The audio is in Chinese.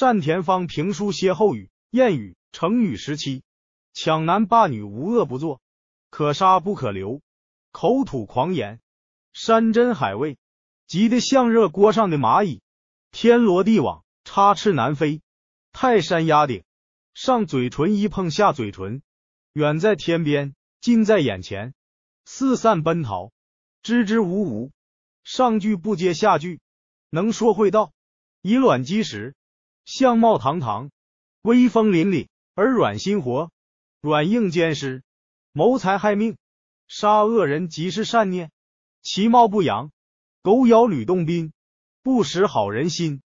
单田芳评书歇后语、谚语、成语：十七，抢男霸女，无恶不作，可杀不可留；口吐狂言，山珍海味，急得像热锅上的蚂蚁；天罗地网，插翅难飞；泰山压顶，上嘴唇一碰下嘴唇；远在天边，近在眼前；四散奔逃，支支吾吾，上句不接下句；能说会道，以卵击石。相貌堂堂，威风凛凛，而软心活，软硬兼施，谋财害命，杀恶人即是善念，其貌不扬，狗咬吕洞宾，不识好人心。